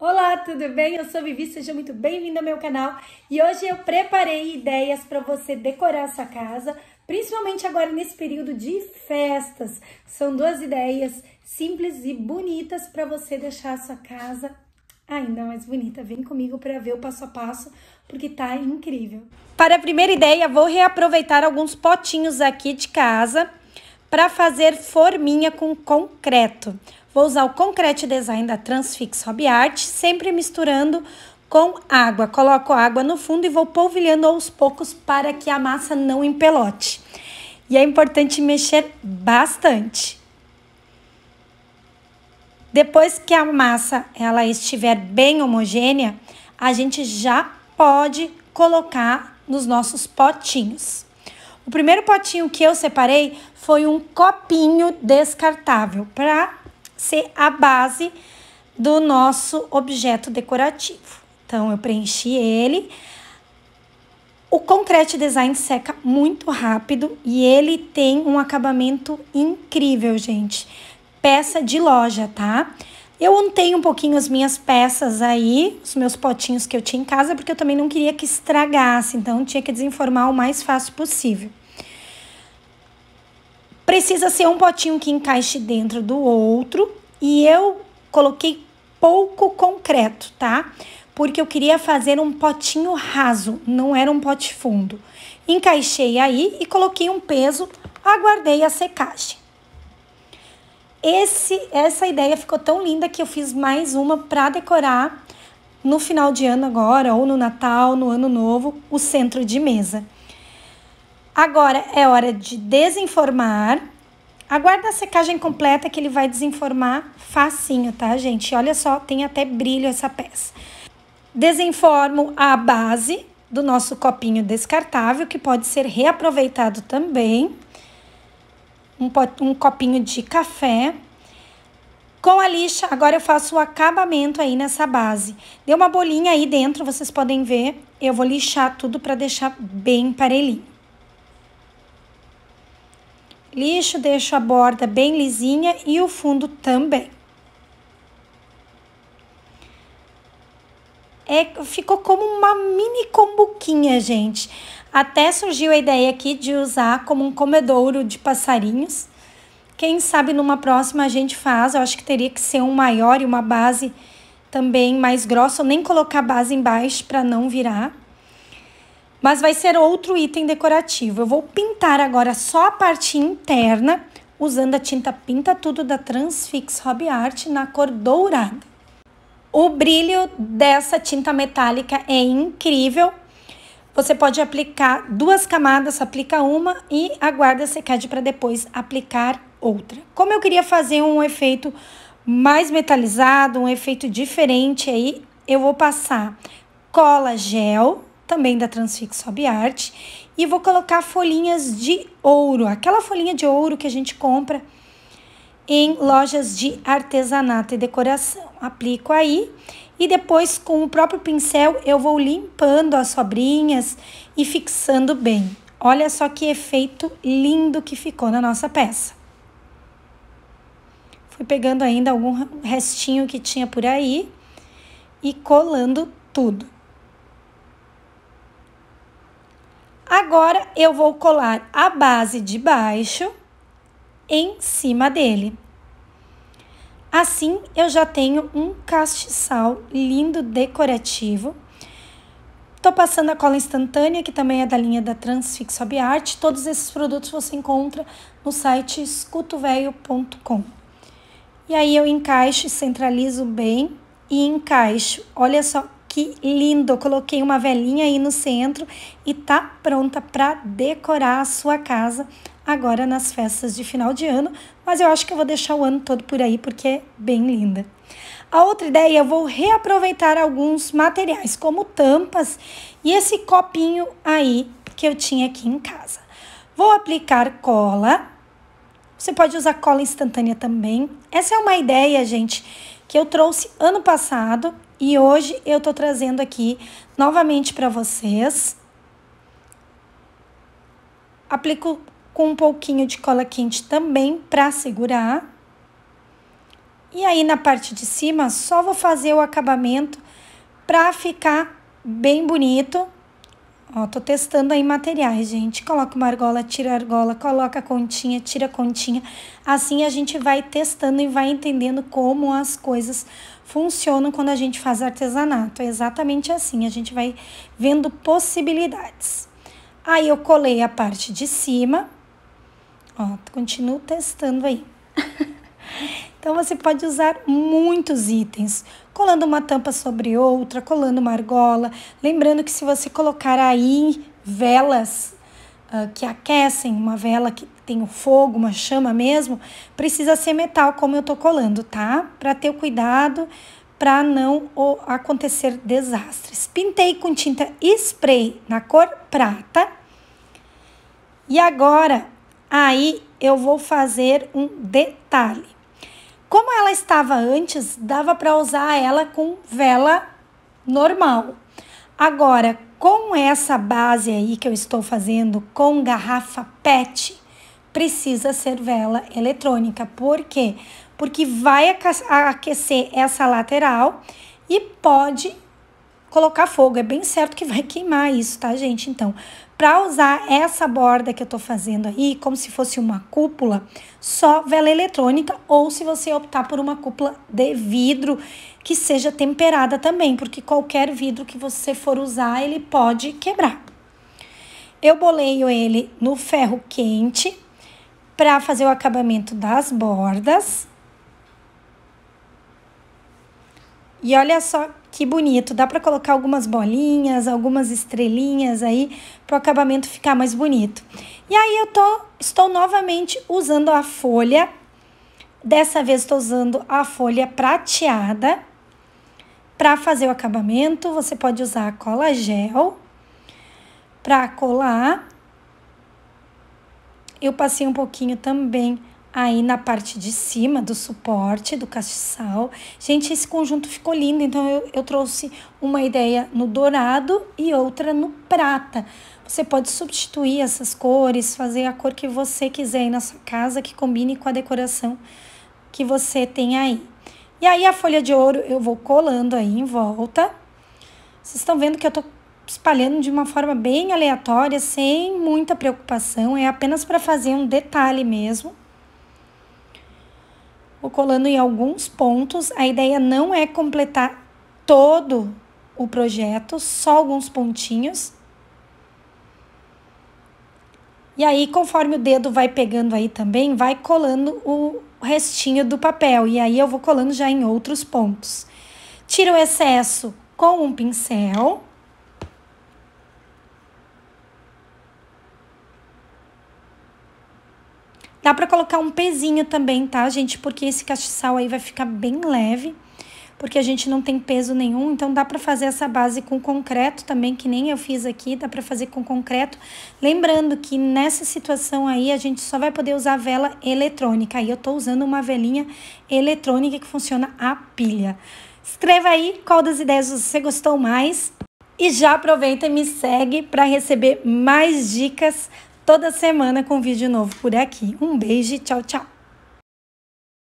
Olá, tudo bem? Eu sou Vivi, seja muito bem-vindo ao meu canal e hoje eu preparei ideias para você decorar a sua casa, principalmente agora nesse período de festas. São duas ideias simples e bonitas para você deixar a sua casa ainda mais bonita. Vem comigo para ver o passo a passo, porque tá incrível. Para a primeira ideia, vou reaproveitar alguns potinhos aqui de casa para fazer forminha com concreto. Vou usar o Concrete Design da Transfix Hobby Art, sempre misturando com água. Coloco água no fundo e vou polvilhando aos poucos para que a massa não empelote. E é importante mexer bastante. Depois que a massa ela estiver bem homogênea, a gente já pode colocar nos nossos potinhos. O primeiro potinho que eu separei foi um copinho descartável para ser a base do nosso objeto decorativo. Então, eu preenchi ele. O Concrete Design seca muito rápido e ele tem um acabamento incrível, gente. Peça de loja, tá? Eu untei um pouquinho as minhas peças aí, os meus potinhos que eu tinha em casa, porque eu também não queria que estragasse, então tinha que desenformar o mais fácil possível. Precisa ser um potinho que encaixe dentro do outro e eu coloquei pouco concreto, tá? Porque eu queria fazer um potinho raso, não era um pote fundo. Encaixei aí e coloquei um peso, aguardei a secagem. Esse, essa ideia ficou tão linda que eu fiz mais uma para decorar no final de ano agora, ou no Natal, no Ano Novo, o centro de mesa. Agora é hora de desenformar. Aguarda a secagem completa que ele vai desenformar facinho, tá, gente? Olha só, tem até brilho essa peça. Desenformo a base do nosso copinho descartável, que pode ser reaproveitado também. Um, pot, um copinho de café. Com a lixa, agora eu faço o acabamento aí nessa base. Deu uma bolinha aí dentro, vocês podem ver. Eu vou lixar tudo para deixar bem parelhinho. Lixo deixo a borda bem lisinha e o fundo também. É, ficou como uma mini combuquinha, gente. Até surgiu a ideia aqui de usar como um comedouro de passarinhos. Quem sabe numa próxima a gente faz. Eu acho que teria que ser um maior e uma base também mais grossa. Ou nem colocar base embaixo para não virar mas vai ser outro item decorativo. Eu vou pintar agora só a parte interna, usando a tinta Pinta Tudo da Transfix Hobby Art na cor dourada. O brilho dessa tinta metálica é incrível. Você pode aplicar duas camadas, aplica uma e aguarda secar para depois aplicar outra. Como eu queria fazer um efeito mais metalizado, um efeito diferente aí, eu vou passar cola gel também da Transfix Sobe Arte, e vou colocar folhinhas de ouro, aquela folhinha de ouro que a gente compra em lojas de artesanato e decoração. Aplico aí e depois com o próprio pincel eu vou limpando as sobrinhas e fixando bem. Olha só que efeito lindo que ficou na nossa peça. Fui pegando ainda algum restinho que tinha por aí e colando tudo. Agora eu vou colar a base de baixo em cima dele. Assim eu já tenho um castiçal lindo decorativo. Tô passando a cola instantânea, que também é da linha da Transfix Hobby Art. Todos esses produtos você encontra no site escutoveio.com. E aí eu encaixo, centralizo bem e encaixo. Olha só que lindo! Coloquei uma velhinha aí no centro e tá pronta para decorar a sua casa agora nas festas de final de ano, mas eu acho que eu vou deixar o ano todo por aí porque é bem linda. A outra ideia, eu vou reaproveitar alguns materiais, como tampas e esse copinho aí que eu tinha aqui em casa. Vou aplicar cola. Você pode usar cola instantânea também. Essa é uma ideia, gente, que eu trouxe ano passado e hoje eu tô trazendo aqui novamente para vocês. Aplico com um pouquinho de cola quente também para segurar. E aí na parte de cima só vou fazer o acabamento para ficar bem bonito Ó, tô testando aí materiais, gente. Coloca uma argola, tira a argola, coloca a continha, tira a continha. Assim a gente vai testando e vai entendendo como as coisas funcionam quando a gente faz artesanato. É exatamente assim, a gente vai vendo possibilidades. Aí eu colei a parte de cima. Ó, continuo testando aí. Então você pode usar muitos itens, colando uma tampa sobre outra, colando uma argola. Lembrando que se você colocar aí velas uh, que aquecem, uma vela que tem um fogo, uma chama mesmo, precisa ser metal como eu tô colando, tá? Para ter o cuidado para não acontecer desastres. Pintei com tinta spray na cor prata. E agora, aí eu vou fazer um detalhe. Como ela estava antes, dava para usar ela com vela normal. Agora, com essa base aí que eu estou fazendo com garrafa PET, precisa ser vela eletrônica. Por quê? Porque vai aquecer essa lateral e pode colocar fogo. É bem certo que vai queimar isso, tá, gente? Então, para usar essa borda que eu tô fazendo aí, como se fosse uma cúpula, só vela eletrônica ou se você optar por uma cúpula de vidro que seja temperada também, porque qualquer vidro que você for usar, ele pode quebrar. Eu boleio ele no ferro quente para fazer o acabamento das bordas E olha só que bonito, dá para colocar algumas bolinhas, algumas estrelinhas aí para o acabamento ficar mais bonito. E aí eu tô, estou novamente usando a folha, dessa vez estou usando a folha prateada. Para fazer o acabamento, você pode usar a cola gel para colar. Eu passei um pouquinho também aí na parte de cima do suporte do castiçal. Gente, esse conjunto ficou lindo, então eu, eu trouxe uma ideia no dourado e outra no prata. Você pode substituir essas cores, fazer a cor que você quiser aí na sua casa, que combine com a decoração que você tem aí. E aí a folha de ouro eu vou colando aí em volta. Vocês estão vendo que eu tô espalhando de uma forma bem aleatória, sem muita preocupação, é apenas para fazer um detalhe mesmo vou colando em alguns pontos. A ideia não é completar todo o projeto, só alguns pontinhos. E aí, conforme o dedo vai pegando aí também, vai colando o restinho do papel. E aí, eu vou colando já em outros pontos. Tira o excesso com um pincel. Dá para colocar um pezinho também, tá, gente? Porque esse castiçal aí vai ficar bem leve, porque a gente não tem peso nenhum, então dá para fazer essa base com concreto também, que nem eu fiz aqui, dá para fazer com concreto. Lembrando que nessa situação aí a gente só vai poder usar vela eletrônica. Aí eu tô usando uma velinha eletrônica que funciona a pilha. Escreva aí qual das ideias você gostou mais e já aproveita e me segue para receber mais dicas toda semana com vídeo novo por aqui. Um beijo e tchau, tchau!